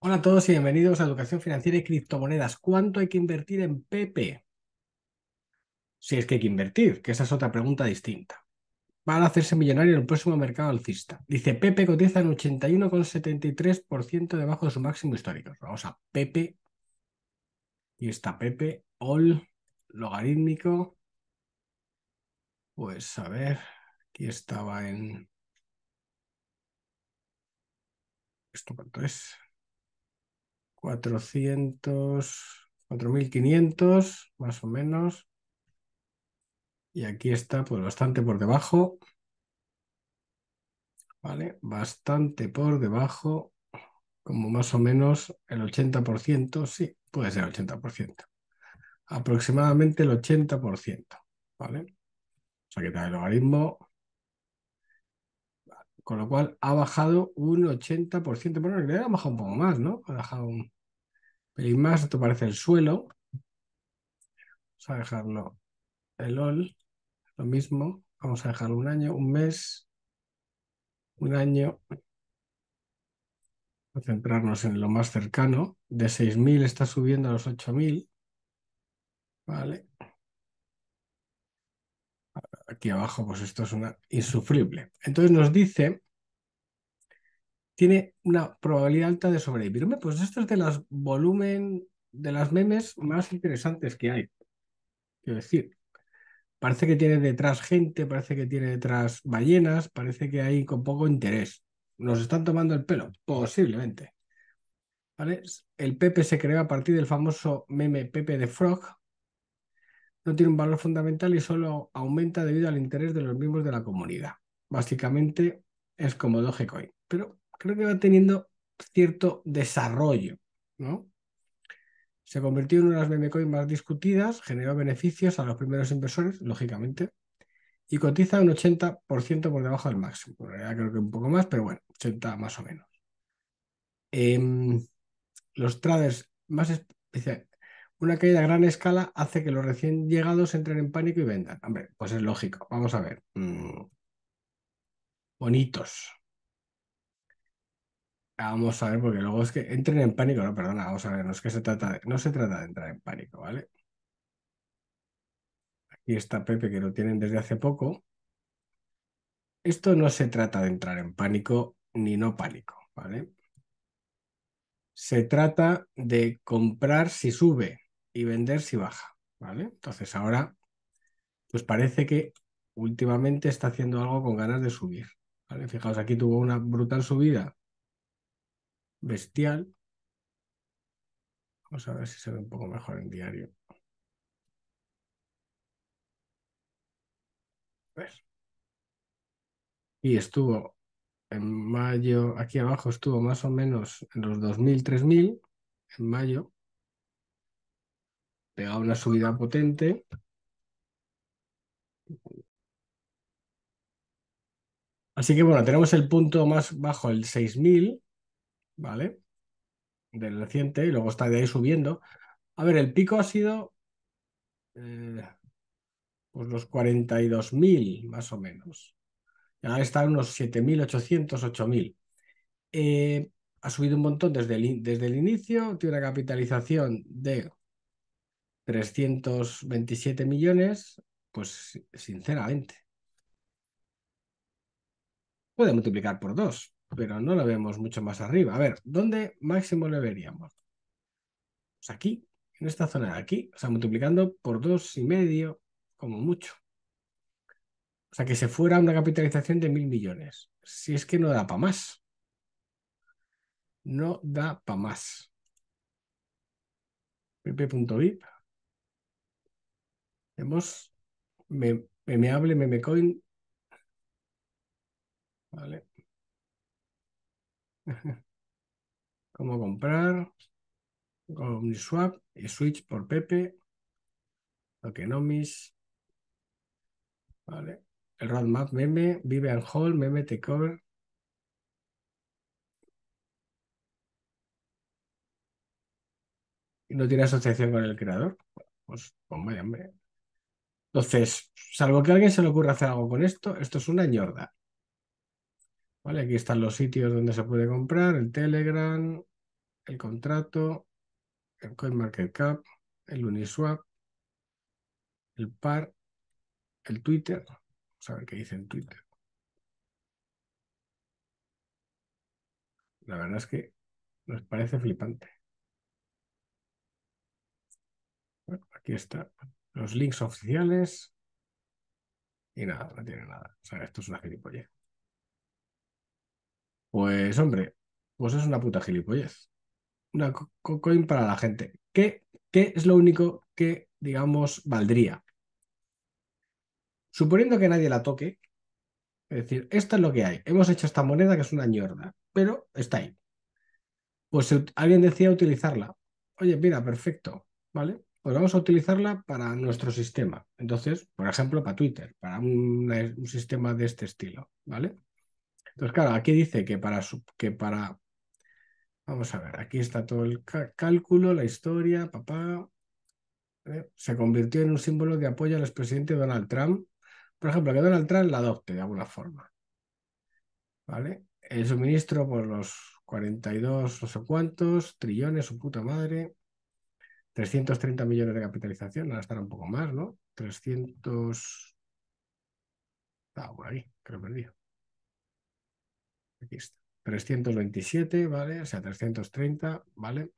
Hola a todos y bienvenidos a Educación Financiera y Criptomonedas. ¿Cuánto hay que invertir en Pepe? Si es que hay que invertir, que esa es otra pregunta distinta. ¿Van a hacerse millonario en el próximo mercado alcista. Dice Pepe cotiza en 81,73% debajo de su máximo histórico. Vamos a Pepe. Y está Pepe, all, logarítmico. Pues a ver, aquí estaba en... ¿Esto cuánto es? 400, 4.500 más o menos. Y aquí está pues bastante por debajo. ¿Vale? Bastante por debajo, como más o menos el 80%, sí, puede ser el 80%. Aproximadamente el 80%, ¿vale? O sea que el logaritmo con lo cual ha bajado un 80%. Bueno, en realidad ha bajado un poco más, ¿no? Ha bajado un pelín más. Esto parece el suelo. Vamos a dejarlo. El OL, lo mismo. Vamos a dejarlo un año, un mes, un año. A centrarnos en lo más cercano. De 6.000 está subiendo a los 8.000. Vale aquí abajo, pues esto es una insufrible. Entonces nos dice, tiene una probabilidad alta de sobrevivir. Pues esto es de los volumen, de las memes más interesantes que hay. Quiero decir, parece que tiene detrás gente, parece que tiene detrás ballenas, parece que hay con poco interés. ¿Nos están tomando el pelo? Posiblemente. ¿Vale? El Pepe se creó a partir del famoso meme Pepe de Frog, no tiene un valor fundamental y solo aumenta debido al interés de los miembros de la comunidad. Básicamente es como Dogecoin, pero creo que va teniendo cierto desarrollo, ¿no? Se convirtió en una de las memecoins más discutidas, generó beneficios a los primeros inversores, lógicamente, y cotiza un 80% por debajo del máximo. En realidad creo que un poco más, pero bueno, 80 más o menos. Em, los traders más una caída a gran escala hace que los recién llegados entren en pánico y vendan. Hombre, pues es lógico. Vamos a ver. Mm. Bonitos. Vamos a ver, porque luego es que entren en pánico, no, perdona, vamos a ver, no es que se trata de, no se trata de entrar en pánico, ¿vale? Aquí está Pepe, que lo tienen desde hace poco. Esto no se trata de entrar en pánico ni no pánico, ¿vale? Se trata de comprar si sube, y vender si baja, ¿vale? Entonces ahora, pues parece que últimamente está haciendo algo con ganas de subir, ¿vale? Fijaos, aquí tuvo una brutal subida bestial. Vamos a ver si se ve un poco mejor en diario. Y estuvo en mayo, aquí abajo estuvo más o menos en los 2.000, 3.000 en mayo pegado una subida potente. Así que bueno, tenemos el punto más bajo, el 6000, ¿vale? Del reciente, y luego está de ahí subiendo. A ver, el pico ha sido eh, pues los 42.000 más o menos. Ya están unos 7.800, 8.000. Eh, ha subido un montón desde desde el inicio, tiene una capitalización de 327 millones, pues sinceramente. Puede multiplicar por dos, pero no lo vemos mucho más arriba. A ver, ¿dónde máximo le veríamos? Pues aquí, en esta zona de aquí, o sea, multiplicando por dos y medio, como mucho. O sea, que se fuera una capitalización de mil millones. Si es que no da para más. No da para más. pp.vip tenemos memeable, memecoin. Vale. ¿Cómo comprar? OmniSwap y Switch por Pepe. Tokenomics. Vale. El roadmap meme, Vive al Hall, meme takeover. Y no tiene asociación con el creador. Pues, pues vaya, hombre. Entonces, salvo que a alguien se le ocurra hacer algo con esto, esto es una ñorda. Vale, aquí están los sitios donde se puede comprar, el Telegram, el contrato, el CoinMarketCap, el Uniswap, el PAR, el Twitter. Vamos a ver qué dice en Twitter. La verdad es que nos parece flipante. aquí está los links oficiales y nada, no tiene nada. O sea, esto es una gilipollez. Pues hombre, pues es una puta gilipollez. Una coin para la gente. ¿Qué es lo único que, digamos, valdría? Suponiendo que nadie la toque, es decir, esto es lo que hay. Hemos hecho esta moneda que es una ñorda, pero está ahí. Pues alguien decía utilizarla. Oye, mira, perfecto, ¿vale? pues vamos a utilizarla para nuestro sistema. Entonces, por ejemplo, para Twitter, para un, sistema de este estilo, ¿vale? Entonces, claro, aquí dice que para, que para, vamos a ver, aquí está todo el cálculo, la historia, papá, ¿eh? se convirtió en un símbolo de apoyo al expresidente Donald Trump. Por ejemplo, que Donald Trump la adopte de alguna forma. ¿Vale? El suministro por los 42 no sé cuántos, trillones, su puta madre. 330 millones de capitalización, ahora estará un poco más, ¿no? 300... Ah, por ahí, creo perdido. Aquí está. 327, ¿vale? O sea, 330, ¿vale?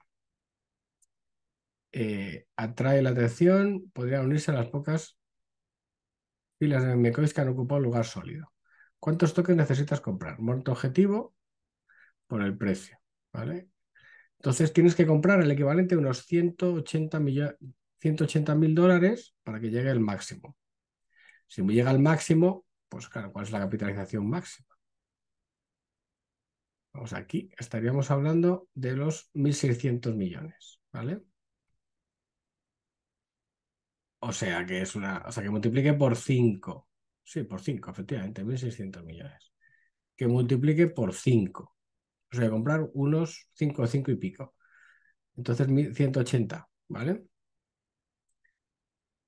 Eh, atrae la atención, podría unirse a las pocas filas de MECOIS que han ocupado un lugar sólido. ¿Cuántos tokens necesitas comprar? Monto objetivo por el precio, ¿vale? Entonces tienes que comprar el equivalente a unos 180 mil dólares para que llegue el máximo. Si me llega al máximo, pues claro, ¿cuál es la capitalización máxima? Vamos, aquí estaríamos hablando de los 1.600 millones, ¿vale? O sea que es una, o sea que multiplique por 5, sí, por 5, efectivamente, 1.600 millones. Que multiplique por 5, os voy a comprar unos 5 o 5 y pico. Entonces, 180, ¿vale?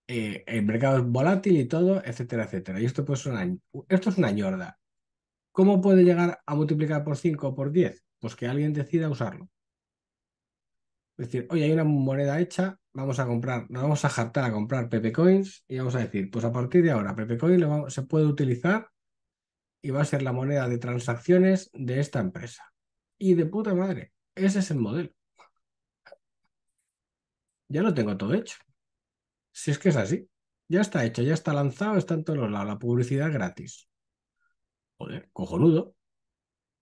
Eh, el mercado es volátil y todo, etcétera, etcétera. Y esto, pues, una, esto es una ñorda. ¿Cómo puede llegar a multiplicar por 5 o por 10? Pues que alguien decida usarlo. Es decir, hoy hay una moneda hecha, vamos a comprar, nos vamos a jartar a comprar Pepe Coins y vamos a decir, pues a partir de ahora Pepe Coin se puede utilizar y va a ser la moneda de transacciones de esta empresa. Y de puta madre, ese es el modelo. Ya lo tengo todo hecho. Si es que es así. Ya está hecho, ya está lanzado, está en todos lados. La publicidad gratis. Joder, cojonudo.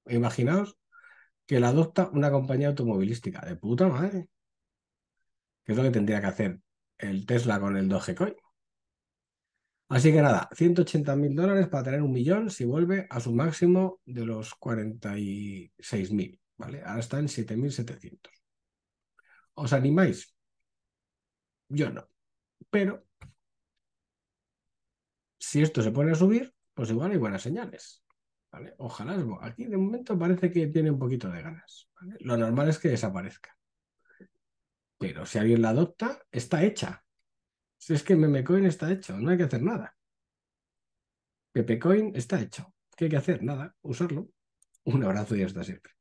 Imaginaos que la adopta una compañía automovilística. De puta madre. ¿Qué es lo que tendría que hacer el Tesla con el Dogecoin? Así que nada, 180 mil dólares para tener un millón si vuelve a su máximo de los 46 mil, ¿vale? Ahora está en 7.700. ¿Os animáis? Yo no. Pero si esto se pone a subir, pues igual hay buenas señales. ¿vale? Ojalá. Aquí de momento parece que tiene un poquito de ganas. Lo normal es que desaparezca. Pero si alguien la adopta, está hecha. Si es que Memecoin está hecho, no hay que hacer nada. Pepecoin está hecho. ¿Qué hay que hacer? Nada, usarlo. Un abrazo y hasta siempre.